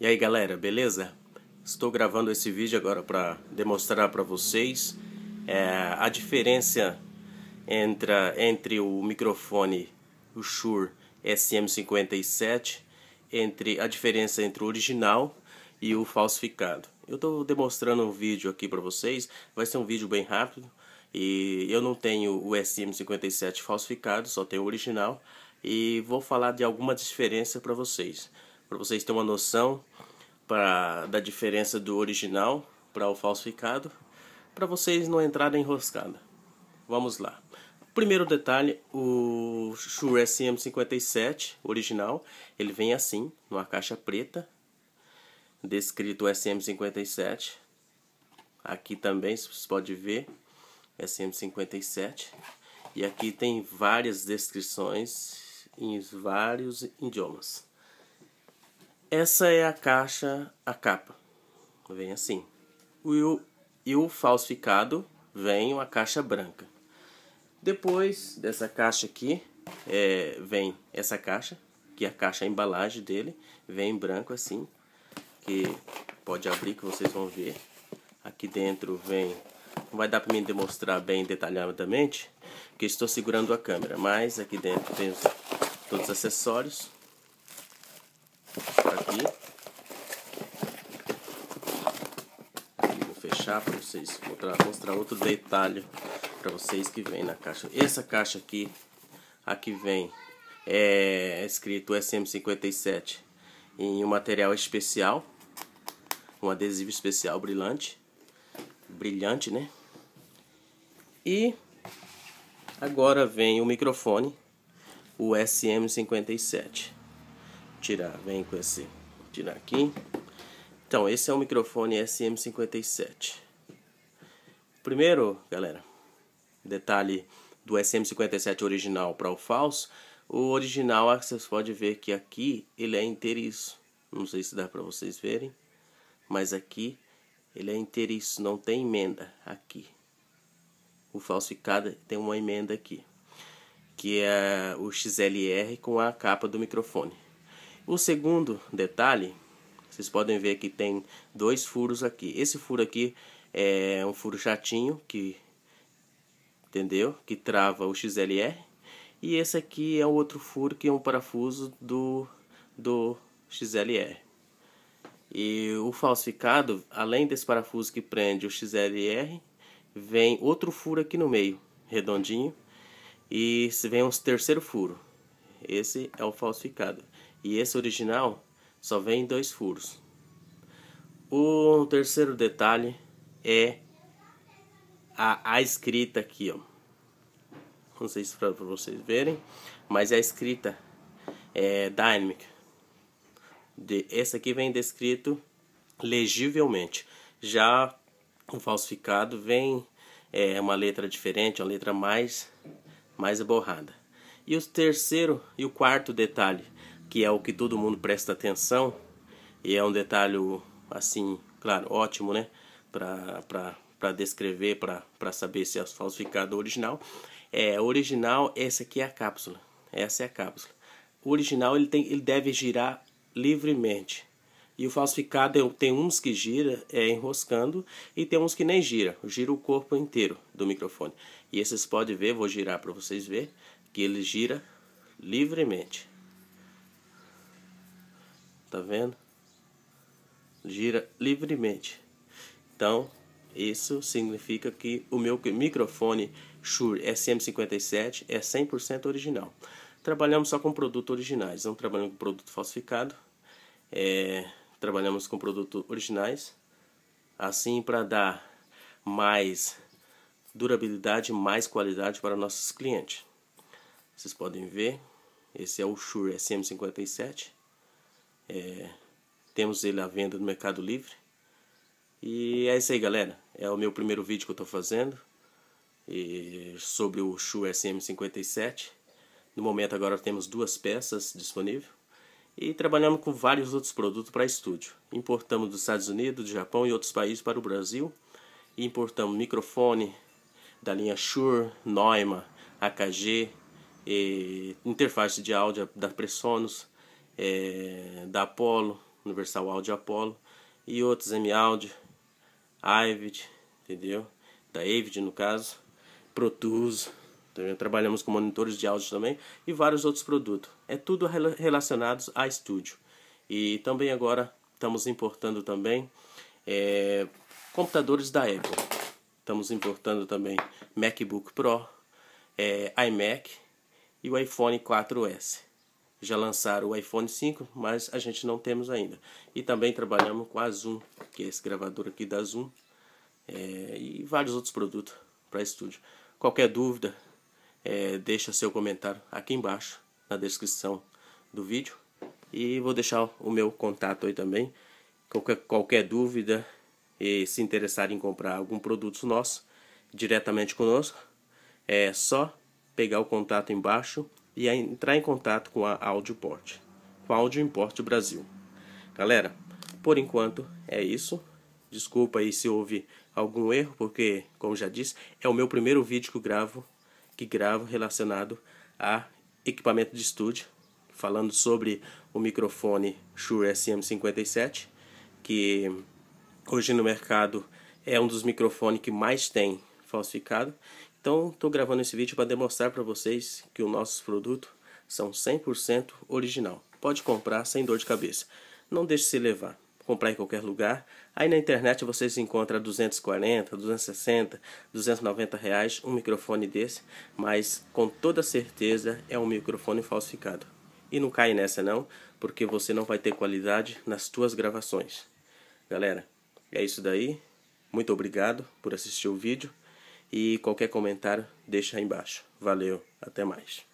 E aí galera, beleza? Estou gravando esse vídeo agora para demonstrar para vocês é, a diferença entre, entre o microfone o Shure SM57 entre a diferença entre o original e o falsificado. Eu estou demonstrando um vídeo aqui para vocês, vai ser um vídeo bem rápido e eu não tenho o SM57 falsificado, só tenho o original e vou falar de alguma diferença para vocês para vocês terem uma noção pra, da diferença do original para o falsificado, para vocês não entrarem enroscada. Vamos lá. Primeiro detalhe, o Shure SM57 original, ele vem assim, numa caixa preta, descrito SM57. Aqui também vocês podem ver SM57. E aqui tem várias descrições em vários idiomas. Essa é a caixa, a capa. Vem assim. E o, e o falsificado vem uma caixa branca. Depois dessa caixa aqui, é, vem essa caixa, que é a caixa a embalagem dele, vem em branco assim, que pode abrir que vocês vão ver. Aqui dentro vem, não vai dar para mim demonstrar bem detalhadamente, porque estou segurando a câmera, mas aqui dentro tem os, todos os acessórios. para vocês. Vou mostrar outro detalhe para vocês que vem na caixa. Essa caixa aqui, aqui vem é, é escrito SM57 em um material especial, um adesivo especial brilhante, brilhante, né? E agora vem o microfone, o SM57. Tirar, vem com esse, tirar aqui. Então, esse é o microfone SM57. Primeiro, galera, detalhe do SM57 original para o falso. O original, ah, vocês podem ver que aqui ele é inteiriço. Não sei se dá para vocês verem, mas aqui ele é inteiriço, não tem emenda aqui. O falsificado tem uma emenda aqui, que é o XLR com a capa do microfone. O segundo detalhe vocês podem ver que tem dois furos aqui. Esse furo aqui é um furo chatinho que entendeu? Que trava o XLR. E esse aqui é o outro furo que é um parafuso do do XLR. E o falsificado, além desse parafuso que prende o XLR, vem outro furo aqui no meio, redondinho, e vem um terceiro furo. Esse é o falsificado. E esse original só vem dois furos. O terceiro detalhe é a, a escrita aqui, ó. Não sei se é para vocês verem, mas é a escrita é dynamic. De, esse aqui vem descrito legivelmente. Já o falsificado vem é, uma letra diferente, uma letra mais mais borrada. E o terceiro e o quarto detalhe que é o que todo mundo presta atenção, e é um detalhe, assim, claro, ótimo, né? Para descrever, para saber se é falsificado ou original. É, original, essa aqui é a cápsula. Essa é a cápsula. O original, ele, tem, ele deve girar livremente. E o falsificado tem uns que gira é, enroscando e tem uns que nem gira, gira o corpo inteiro do microfone. E esses podem ver, vou girar para vocês ver que ele gira livremente tá vendo? Gira livremente. Então, isso significa que o meu microfone Shure SM57 é 100% original. Trabalhamos só com produtos originais, não trabalhamos com produto falsificado. É, trabalhamos com produtos originais, assim para dar mais durabilidade, mais qualidade para nossos clientes. Vocês podem ver, esse é o Shure SM57 é, temos ele à venda no Mercado Livre. E é isso aí, galera. É o meu primeiro vídeo que eu estou fazendo sobre o Shure SM57. No momento agora temos duas peças disponíveis e trabalhamos com vários outros produtos para estúdio. Importamos dos Estados Unidos, do Japão e outros países para o Brasil. E importamos microfone da linha Shure, Neumann, AKG, interface de áudio da Presonus, é, da Apollo, Universal Audio Apollo e outros M-Audio, Ivid, entendeu? Da Avid no caso, Protus, também trabalhamos com monitores de áudio também e vários outros produtos. É tudo relacionados a estúdio. E também agora estamos importando também é, computadores da Apple. Estamos importando também MacBook Pro, é, iMac e o iPhone 4S já lançaram o iPhone 5, mas a gente não temos ainda. E também trabalhamos com a Zoom, que é esse gravador aqui da Zoom, é, e vários outros produtos para estúdio. Qualquer dúvida, é, deixa seu comentário aqui embaixo na descrição do vídeo e vou deixar o meu contato aí também. Qualquer, qualquer dúvida e se interessar em comprar algum produto nosso diretamente conosco, é só pegar o contato embaixo e a entrar em contato com a Audioport, com a Audio Import Brasil. Galera, por enquanto é isso. Desculpa aí se houve algum erro, porque, como já disse, é o meu primeiro vídeo que gravo, que gravo relacionado a equipamento de estúdio, falando sobre o microfone Shure SM57, que hoje no mercado é um dos microfones que mais tem falsificado então, estou gravando esse vídeo para demonstrar para vocês que os nossos produtos são 100% original. Pode comprar sem dor de cabeça. Não deixe se levar. Comprar em qualquer lugar. Aí na internet vocês encontram 240, 260, 290 reais um microfone desse, mas com toda certeza é um microfone falsificado. E não cai nessa não, porque você não vai ter qualidade nas suas gravações. Galera, é isso daí. Muito obrigado por assistir o vídeo. E qualquer comentário, deixa aí embaixo. Valeu, até mais.